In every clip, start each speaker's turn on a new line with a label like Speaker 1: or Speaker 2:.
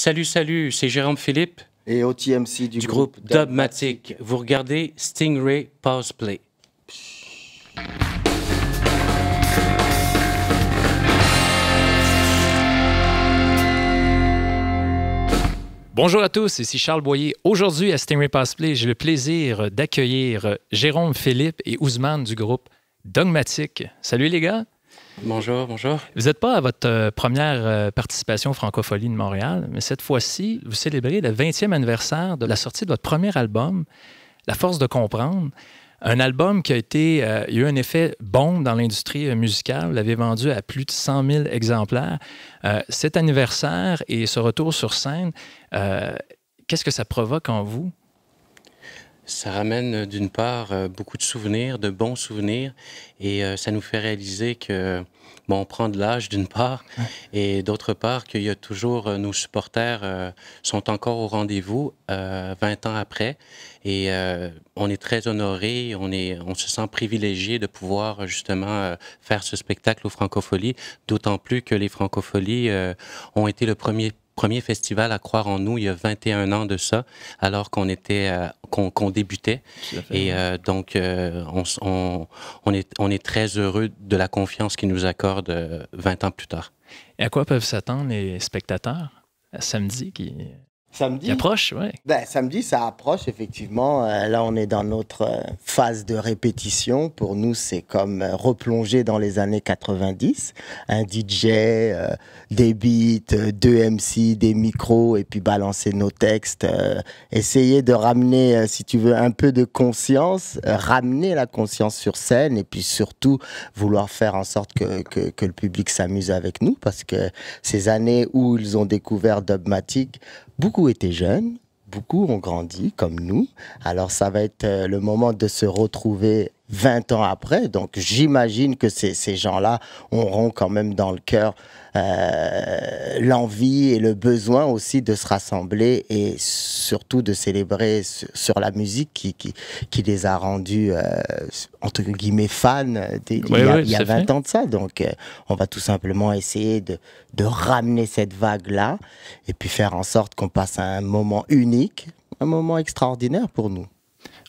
Speaker 1: Salut, salut, c'est Jérôme Philippe.
Speaker 2: Et OTMC du,
Speaker 1: groupe, Dogmatic. Vous regardez Stingray Pause Play.
Speaker 3: Bonjour à tous, ici Charles Boyer. Aujourd'hui à Stingray Pause Play, j'ai le plaisir d'accueillir Jérôme Philippe et Ousmane du groupe Dogmatic. Salut les
Speaker 1: gars. Bonjour, bonjour.
Speaker 3: Vous n'êtes pas à votre euh, première euh, participation Francophonie de Montréal, mais cette fois-ci, vous célébrez le 20e anniversaire de la sortie de votre premier album, La force de comprendre. Un album qui a été, euh, eu un effet bon dans l'industrie musicale. Vous l'avez vendu à plus de 100 000 exemplaires. cet anniversaire et ce retour sur scène, qu'est-ce que ça provoque en vous?
Speaker 1: Ça ramène euh, d'une part euh, beaucoup de souvenirs, de bons souvenirs, et euh, ça nous fait réaliser que bon, on prend de l'âge d'une part, et d'autre part qu'il y a toujours nos supporters sont encore au rendez-vous 20 ans après, et on est très honoré, on est, on se sent privilégié de pouvoir justement faire ce spectacle aux Francopholies, d'autant plus que les Francopholies ont été le premier premier festival à croire en nous il y a 21 ans de ça, alors qu'on était, euh, qu'on débutait. Et euh, donc, euh, on, est, on très heureux de la confiance qu'ils nous accordent 20 ans plus tard.
Speaker 3: Et à quoi peuvent s'attendre les spectateurs samedi qui
Speaker 2: Samedi. approche, ouais. Ben, samedi, ça approche, effectivement. Euh, là, on est dans notre euh, phase de répétition. Pour nous, c'est comme euh, replonger dans les années 90. Un DJ, des beats, deux MC, des micros, et puis balancer nos textes. essayer de ramener, si tu veux, un peu de conscience, ramener la conscience sur scène, et puis surtout vouloir faire en sorte que, que le public s'amuse avec nous, parce que ces années où ils ont découvert Dubmatic, beaucoup étaient jeunes, beaucoup ont grandi comme nous. Alors ça va être euh, le moment de se retrouver 20 ans après. Donc j'imagine que ces, gens-là auront quand même dans le cœur euh, l'envie et le besoin aussi de se rassembler et surtout de célébrer sur, la musique qui, les a rendus, euh, entre guillemets, fans il y a, 20 ans de ça. Donc euh, on va tout simplement essayer de, de ramener cette vague-là et puis faire en sorte qu'on passe à un moment unique, un moment extraordinaire pour nous.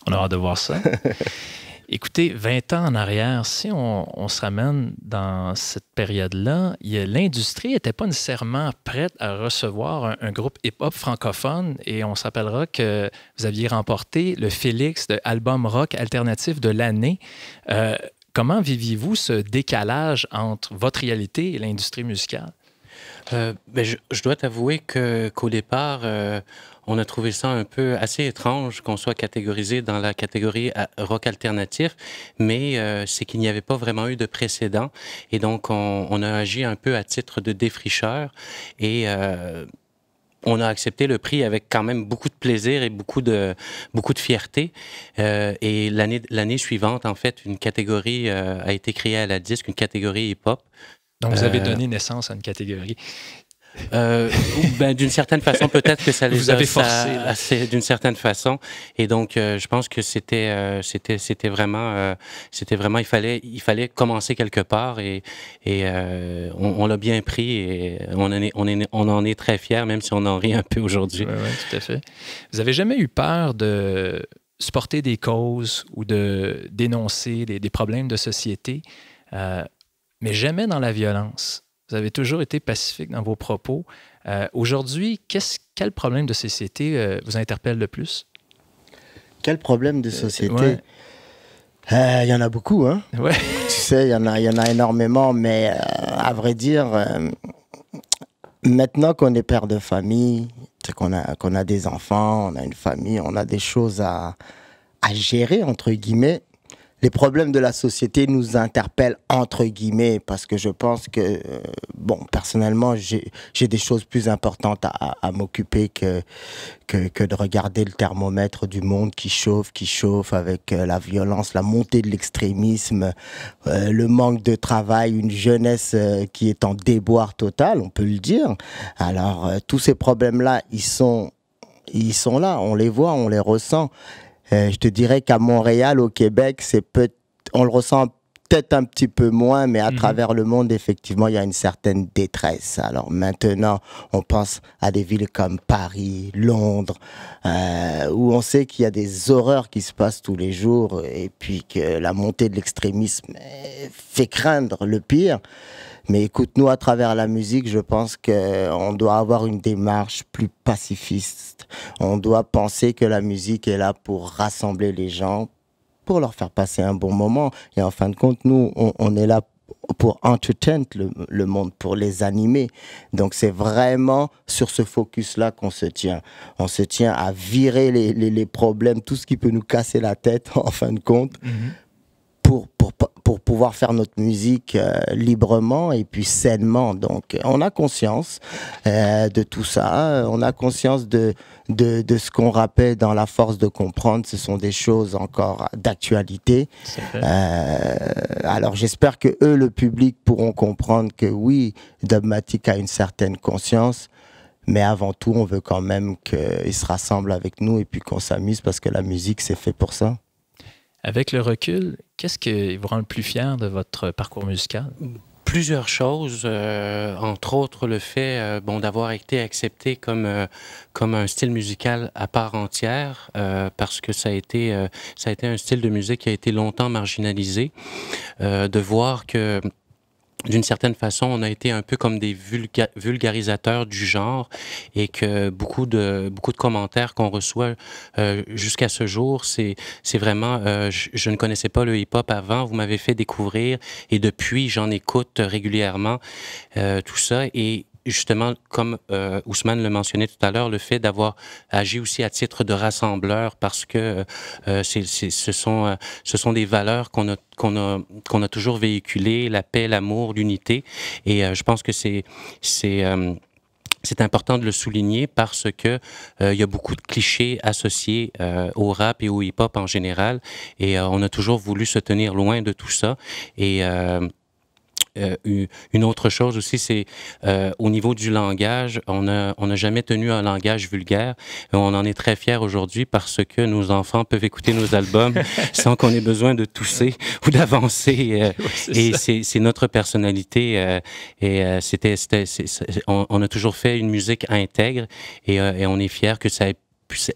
Speaker 2: On aura de voir ça.
Speaker 3: Écoutez, 20 ans en arrière, si on, se ramène dans cette période-là, l'industrie n'était pas nécessairement prête à recevoir un, groupe hip-hop francophone et on s'appellera que vous aviez remporté le Félix de Album Rock Alternatif de l'année. Euh, comment viviez-vous ce décalage
Speaker 1: entre votre réalité et l'industrie musicale? Euh, ben, je, dois t'avouer qu'au départ, euh, on a trouvé ça un peu assez étrange qu'on soit catégorisé dans la catégorie euh, rock alternatif, mais euh, c'est qu'il n'y avait pas vraiment eu de précédent. Et donc, on, a agi un peu à titre de défricheur et euh, on a accepté le prix avec quand même beaucoup de plaisir et beaucoup de, beaucoup de fierté. et l'année suivante, en fait, une catégorie a été créée à la disque, une catégorie hip-hop. Donc, vous avez donné naissance à une catégorie euh, ben, d'une certaine façon, peut-être que ça les Vous a, avez forcé. d'une certaine façon. Et donc, euh, je pense que c'était, euh, c'était, vraiment, c'était vraiment, il fallait, il fallait commencer quelque part et, et on, l'a bien pris et on en est, on, on en est très fiers, même si on en rit un peu aujourd'hui. Oui, tout à fait. Vous avez jamais eu peur de supporter
Speaker 3: des causes ou de dénoncer des problèmes de société, mais jamais dans la violence. Vous avez toujours été pacifique dans vos propos. Euh, aujourd'hui, quel problème de société euh, vous interpelle le plus?
Speaker 2: Quel problème de euh, société? Il y en a beaucoup, hein. Ouais. Tu sais, il y en a, il y en a énormément, mais à vrai dire, maintenant qu'on est père de famille, qu'on a, qu'on a des enfants, on a une famille, on a des choses à, à gérer entre guillemets les problèmes de la société nous interpellent entre guillemets parce que je pense que euh, bon personnellement j'ai des choses plus importantes à, m'occuper que, que, que de regarder le thermomètre du monde qui chauffe qui chauffe avec euh, la violence la montée de l'extrémisme euh, le manque de travail une jeunesse qui est en déboire total on peut le dire alors tous ces problèmes là ils sont ils sont là on les voit on les ressent euh, je te dirais qu'à Montréal, au Québec, c'est peut on le ressent peut-être un petit peu moins, mais à mhm. travers le monde, effectivement, il y a une certaine détresse. Alors maintenant, on pense à des villes comme Paris, Londres, euh, où on sait qu'il y a des horreurs qui se passent tous les jours et puis que la montée de l'extrémisme euh, fait craindre le pire. Mais écoute, nous, à travers la musique, je pense qu'on doit avoir une démarche plus pacifiste. On doit penser que la musique est là pour rassembler les gens, pour leur faire passer un bon moment. Et en fin de compte, nous, on, est là pour entretenir le, monde, pour les animer. Donc c'est vraiment sur ce focus-là qu'on se tient. On se tient à virer les, problèmes, tout ce qui peut nous casser la tête en fin de compte, mm-hmm. pour, pour, pour pouvoir faire notre musique euh, librement et puis sainement. Donc, on a conscience euh, de tout ça. On a conscience de, de, ce qu'on rappelle dans la force de comprendre. Ce sont des choses encore d'actualité. Euh, alors, j'espère que eux, le public, pourront comprendre que oui, Dogmatic a une certaine conscience. Mais avant tout, on veut quand même qu'ils se rassemblent avec nous et puis qu'on s'amuse parce que la musique, c'est fait pour ça.
Speaker 3: Avec le recul, Qu'est-ce qui vous rend le plus fier de votre parcours musical?
Speaker 1: Plusieurs choses, euh, entre autres le fait euh, bon, d'avoir été accepté comme, euh, comme un style musical à part entière, parce que ça a, été, ça a été un style de musique qui a été longtemps marginalisé. de voir que d'une certaine façon, on a été un peu comme des vulgarisateurs du genre et que beaucoup de, beaucoup de commentaires qu'on reçoit euh, jusqu'à ce jour, c'est vraiment, euh, je, ne connaissais pas le hip-hop avant, vous m'avez fait découvrir et depuis, j'en écoute régulièrement euh, tout ça et justement, comme euh, Ousmane le mentionnait tout à l'heure, le fait d'avoir agi aussi à titre de rassembleur parce que euh, euh, ce, sont, euh, ce sont des valeurs qu'on a, qu'on a, qu'on a toujours véhiculées, la paix, l'amour, l'unité. Et je pense que c'est... c'est c'est important de le souligner parce que il y a beaucoup de clichés associés au rap et au hip-hop en général, et on a toujours voulu se tenir loin de tout ça. Et euh, une autre chose aussi, c'est euh, au niveau du langage, on n'a on jamais tenu un langage vulgaire. Euh, on en est très fiers aujourd'hui parce que nos enfants peuvent écouter nos albums sans qu'on ait besoin de tousser ou d'avancer. et c'est notre personnalité. et c'était, on, a toujours fait une musique intègre et, on est fiers que ça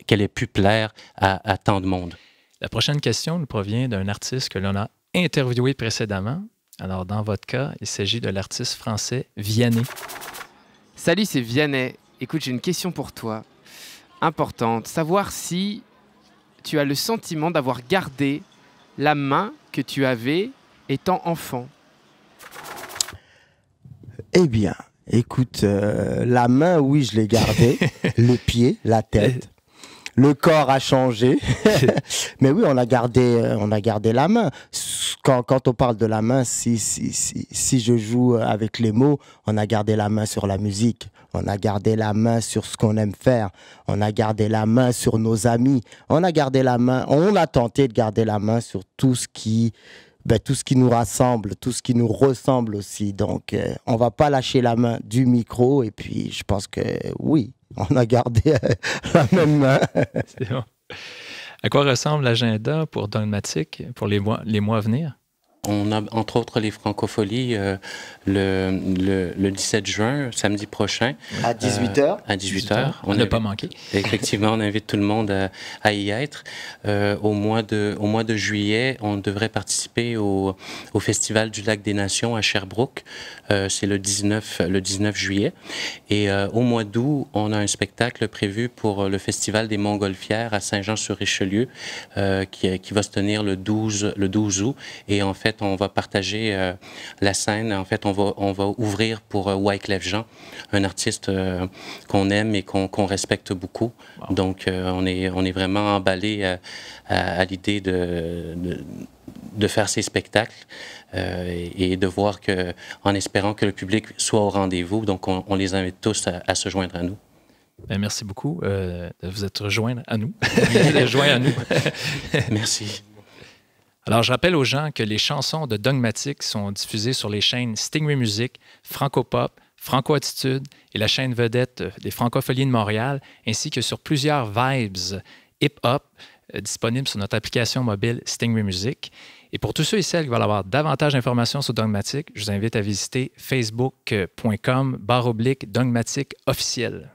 Speaker 1: qu'elle ait pu plaire à, à, tant de monde.
Speaker 3: La prochaine question nous provient d'un artiste que l'on a interviewé précédemment, alors, dans votre cas, il s'agit de l'artiste français Vianney. Salut, c'est Vianney. Écoute, j'ai une
Speaker 1: question pour toi. Importante. Savoir si tu as le sentiment d'avoir gardé la main que tu avais étant enfant.
Speaker 2: Eh bien, écoute, euh, la main, oui, je l'ai gardée. le pied, la tête. Le corps a changé. Mais oui, on a gardé, euh, on a gardé la main quand, on parle de la main, si, si, je joue euh, avec les mots, on a gardé la main sur la musique, on a gardé la main sur ce qu'on aime faire, on a gardé la main sur nos amis, on a gardé la main, on a tenté de garder la main sur tout ce qui, ben, tout ce qui nous rassemble, tout ce qui nous ressemble aussi. Donc, on euh, on va pas lâcher la main du micro. Et puis, je pense que oui, on a gardé euh, la même main.
Speaker 3: À quoi ressemble l'agenda pour Dogmatic pour les mois, les mois à venir?
Speaker 1: On a entre autres les francopholies euh, le, 17 juin, samedi prochain. À 18h. Euh, à 18h. on n'a pas manqué. Effectivement, on invite tout le monde euh, à, y être. au, mois de, au mois de juillet, on devrait participer au, Festival du Lac des Nations à Sherbrooke. C'est le 19, le 19 juillet. Et au mois d'août, on a un spectacle prévu pour le Festival des Montgolfières à Saint-Jean-sur-Richelieu qui, qui va se tenir le 12, le 12 août. Et en fait, on va partager euh, la scène. En fait, on va, ouvrir pour euh, Wyclef Jean, un artiste euh, qu'on aime et qu'on respecte beaucoup. Donc, on, est, on est vraiment emballé à, l'idée de, de, faire ces spectacles et, de voir que, en espérant que le public soit au rendez-vous. Donc, on, les invite tous à, se joindre à nous.
Speaker 3: Ben, merci beaucoup de vous être rejoint à à nous. merci. Alors, je rappelle aux gens que les chansons de Dogmatic sont diffusées sur les chaînes Stingray Music, Franco-Pop, Franco Attitude et la chaîne vedette euh, des Francopholies de Montréal, ainsi que sur plusieurs vibes hip-hop euh, disponibles sur notre application mobile Stingray Music. Et pour tous ceux et celles qui veulent avoir davantage d'informations sur Dogmatic, je vous invite à visiter facebook.com euh, barre dogmatique officiel.